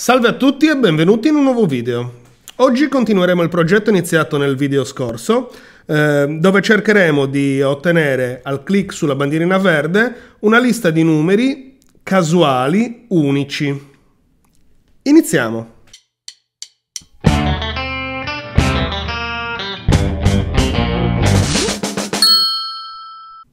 Salve a tutti e benvenuti in un nuovo video. Oggi continueremo il progetto iniziato nel video scorso, eh, dove cercheremo di ottenere al clic sulla bandierina verde una lista di numeri casuali unici. Iniziamo!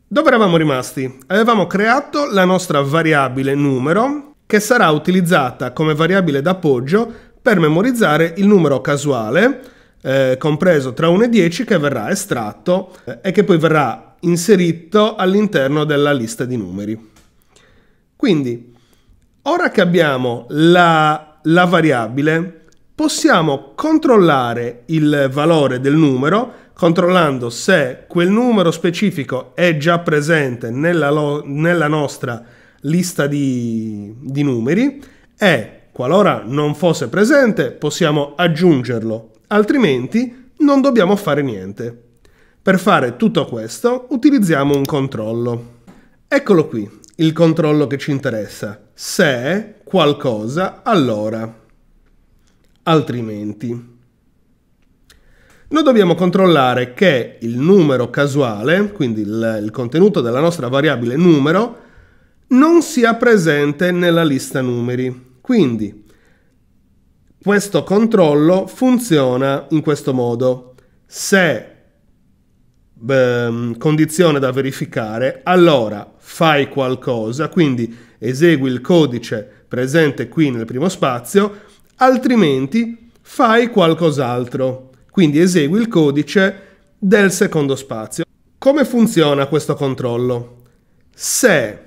Dove eravamo rimasti? Avevamo creato la nostra variabile numero che sarà utilizzata come variabile d'appoggio per memorizzare il numero casuale eh, compreso tra 1 e 10 che verrà estratto eh, e che poi verrà inserito all'interno della lista di numeri. Quindi, ora che abbiamo la, la variabile, possiamo controllare il valore del numero controllando se quel numero specifico è già presente nella, nella nostra lista di, di numeri e qualora non fosse presente possiamo aggiungerlo, altrimenti non dobbiamo fare niente. Per fare tutto questo utilizziamo un controllo. Eccolo qui, il controllo che ci interessa. Se qualcosa, allora. Altrimenti. Noi dobbiamo controllare che il numero casuale, quindi il, il contenuto della nostra variabile numero, non sia presente nella lista numeri. Quindi questo controllo funziona in questo modo. Se beh, condizione da verificare, allora fai qualcosa, quindi esegui il codice presente qui nel primo spazio, altrimenti fai qualcos'altro. Quindi esegui il codice del secondo spazio. Come funziona questo controllo? Se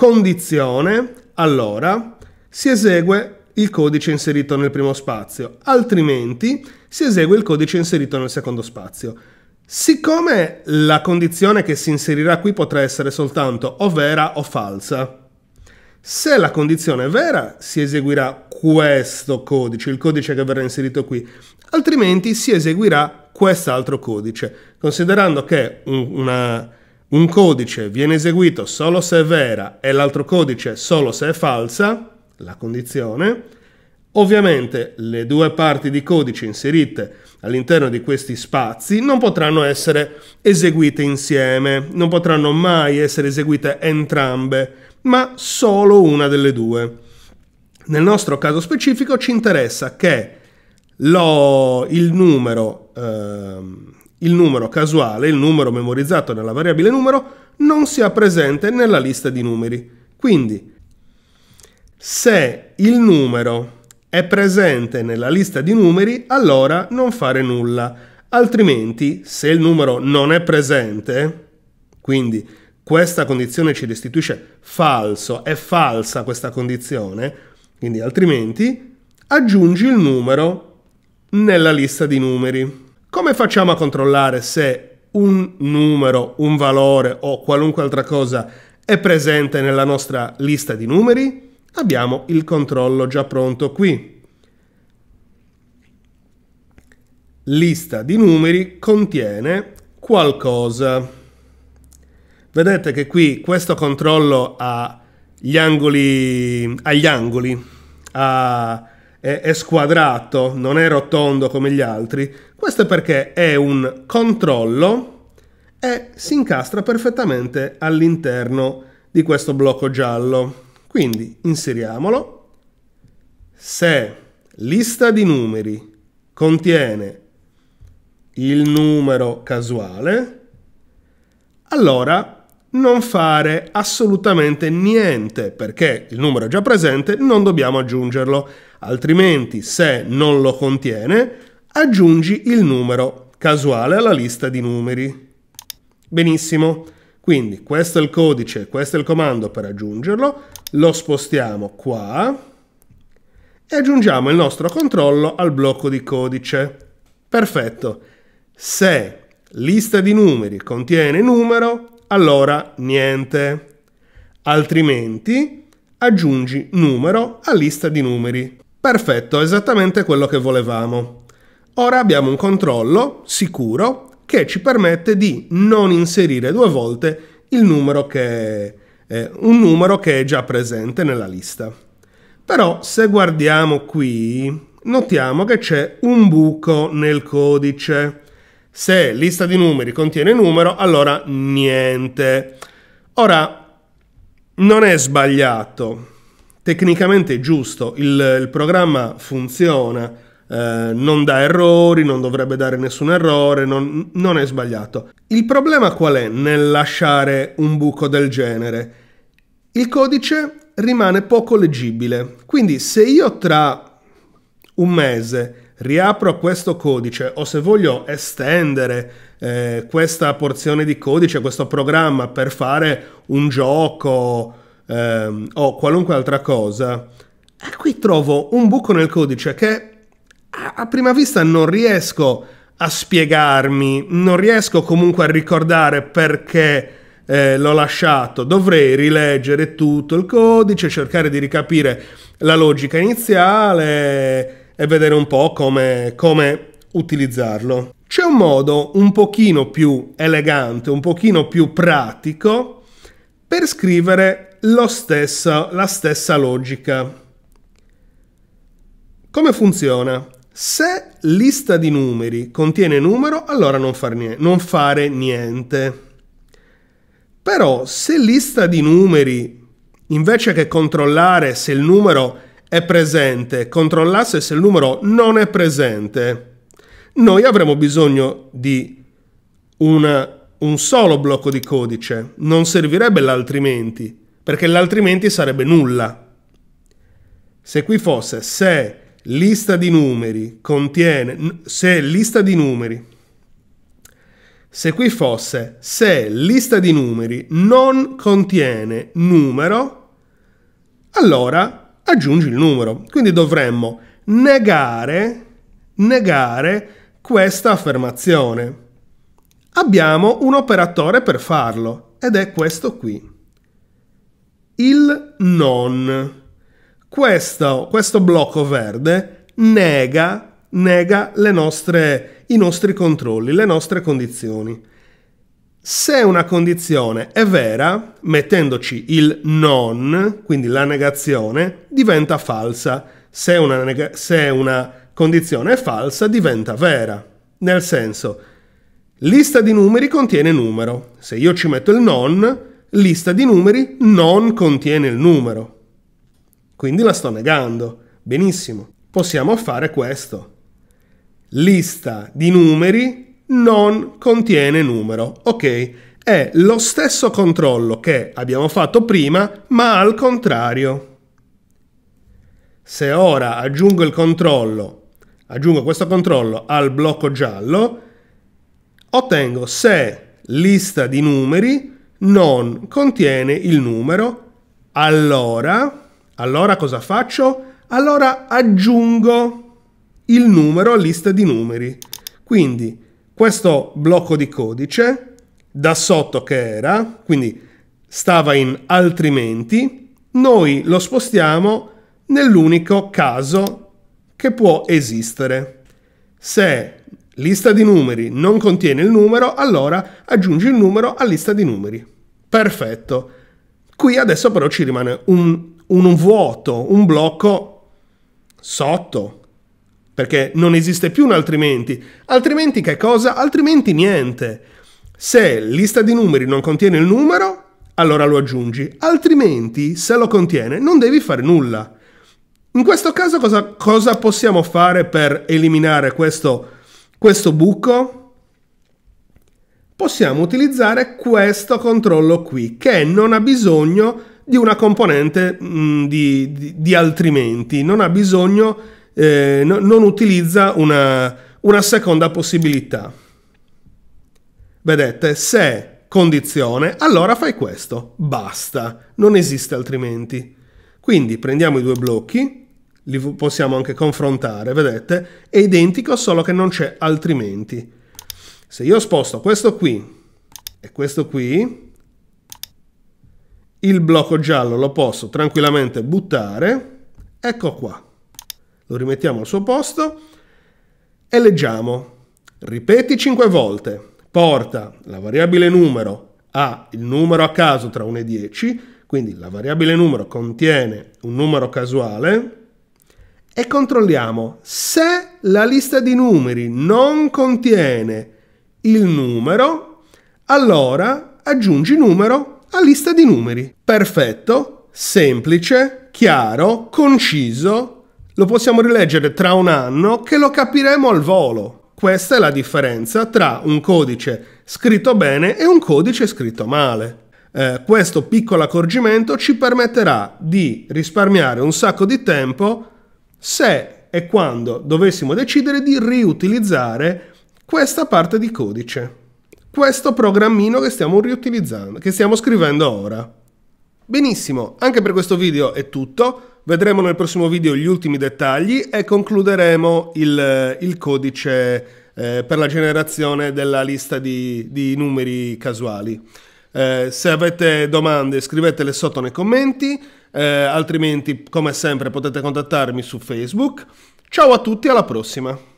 condizione, allora si esegue il codice inserito nel primo spazio, altrimenti si esegue il codice inserito nel secondo spazio. Siccome la condizione che si inserirà qui potrà essere soltanto o vera o falsa, se la condizione è vera si eseguirà questo codice, il codice che verrà inserito qui, altrimenti si eseguirà quest'altro codice, considerando che una un codice viene eseguito solo se è vera e l'altro codice solo se è falsa, la condizione, ovviamente le due parti di codice inserite all'interno di questi spazi non potranno essere eseguite insieme, non potranno mai essere eseguite entrambe, ma solo una delle due. Nel nostro caso specifico ci interessa che lo, il numero... Ehm, il numero casuale, il numero memorizzato nella variabile numero, non sia presente nella lista di numeri. Quindi, se il numero è presente nella lista di numeri, allora non fare nulla. Altrimenti, se il numero non è presente, quindi questa condizione ci restituisce falso, è falsa questa condizione, quindi altrimenti aggiungi il numero nella lista di numeri. Come facciamo a controllare se un numero, un valore o qualunque altra cosa è presente nella nostra lista di numeri? Abbiamo il controllo già pronto qui. Lista di numeri contiene qualcosa. Vedete che qui questo controllo ha gli angoli agli angoli, ha è, è squadrato, non è rotondo come gli altri, questo è perché è un controllo e si incastra perfettamente all'interno di questo blocco giallo. Quindi inseriamolo. Se lista di numeri contiene il numero casuale, allora non fare assolutamente niente perché il numero è già presente, non dobbiamo aggiungerlo altrimenti se non lo contiene aggiungi il numero casuale alla lista di numeri. Benissimo, quindi questo è il codice, questo è il comando per aggiungerlo, lo spostiamo qua e aggiungiamo il nostro controllo al blocco di codice. Perfetto, se lista di numeri contiene numero, allora niente, altrimenti aggiungi numero a lista di numeri. Perfetto, esattamente quello che volevamo. Ora abbiamo un controllo sicuro che ci permette di non inserire due volte il numero che, è eh, un numero che è già presente nella lista. Però se guardiamo qui, notiamo che c'è un buco nel codice. Se lista di numeri contiene numero, allora niente. Ora, non è sbagliato tecnicamente è giusto, il, il programma funziona, eh, non dà errori, non dovrebbe dare nessun errore, non, non è sbagliato. Il problema qual è nel lasciare un buco del genere? Il codice rimane poco leggibile, quindi se io tra un mese riapro questo codice o se voglio estendere eh, questa porzione di codice, questo programma per fare un gioco, ehm, o qualunque altra cosa, e eh, qui trovo un buco nel codice che a prima vista non riesco a spiegarmi, non riesco comunque a ricordare perché eh, l'ho lasciato. Dovrei rileggere tutto il codice, cercare di ricapire la logica iniziale e vedere un po' come, come utilizzarlo. C'è un modo un pochino più elegante, un pochino più pratico per scrivere stessa, la stessa logica. Come funziona? Se lista di numeri contiene numero, allora non, far niente, non fare niente. Però se lista di numeri, invece che controllare se il numero è presente, controllasse se il numero non è presente, noi avremo bisogno di una, un solo blocco di codice, non servirebbe l'altrimenti perché l'altrimenti sarebbe nulla. Se qui fosse se lista di numeri contiene se lista di numeri se qui fosse se lista di numeri non contiene numero, allora aggiungi il numero. Quindi dovremmo negare, negare questa affermazione. Abbiamo un operatore per farlo ed è questo qui il non. Questo, questo blocco verde nega, nega nostre, i nostri controlli, le nostre condizioni. Se una condizione è vera, mettendoci il non, quindi la negazione, diventa falsa. Se una, neg- se una condizione è falsa, diventa vera. Nel senso, lista di numeri contiene numero. Se io ci metto il non, lista di numeri non contiene il numero. Quindi la sto negando. Benissimo. Possiamo fare questo. Lista di numeri non contiene numero. Ok. È lo stesso controllo che abbiamo fatto prima, ma al contrario. Se ora aggiungo il controllo, aggiungo questo controllo al blocco giallo, ottengo se lista di numeri non contiene il numero, allora, allora cosa faccio? Allora aggiungo il numero a lista di numeri. Quindi questo blocco di codice da sotto che era, quindi stava in altrimenti, noi lo spostiamo nell'unico caso che può esistere. Se lista di numeri non contiene il numero, allora aggiungi il numero a lista di numeri. Perfetto. Qui adesso però ci rimane un, un vuoto, un blocco sotto, perché non esiste più un altrimenti. Altrimenti che cosa? Altrimenti niente. Se lista di numeri non contiene il numero, allora lo aggiungi, altrimenti se lo contiene non devi fare nulla. In questo caso cosa, cosa possiamo fare per eliminare questo questo buco, possiamo utilizzare questo controllo qui, che non ha bisogno di una componente mh, mm, di, di, di, altrimenti, non ha bisogno, eh, no, non utilizza una, una seconda possibilità. Vedete, se condizione, allora fai questo, basta, non esiste altrimenti. Quindi prendiamo i due blocchi, li possiamo anche confrontare, vedete? È identico solo che non c'è altrimenti. Se io sposto questo qui e questo qui, il blocco giallo lo posso tranquillamente buttare, ecco qua. Lo rimettiamo al suo posto e leggiamo. Ripeti 5 volte, porta la variabile numero a il numero a caso tra 1 e 10, quindi la variabile numero contiene un numero casuale, e controlliamo se la lista di numeri non contiene il numero, allora aggiungi numero a lista di numeri. Perfetto, semplice, chiaro, conciso. Lo possiamo rileggere tra un anno che lo capiremo al volo. Questa è la differenza tra un codice scritto bene e un codice scritto male. Eh, questo piccolo accorgimento ci permetterà di risparmiare un sacco di tempo se e quando dovessimo decidere di riutilizzare questa parte di codice, questo programmino che stiamo riutilizzando, che stiamo scrivendo ora. Benissimo, anche per questo video è tutto. Vedremo nel prossimo video gli ultimi dettagli e concluderemo il, il codice eh, per la generazione della lista di, di numeri casuali. Eh, se avete domande scrivetele sotto nei commenti eh, altrimenti come sempre potete contattarmi su Facebook. Ciao a tutti, alla prossima!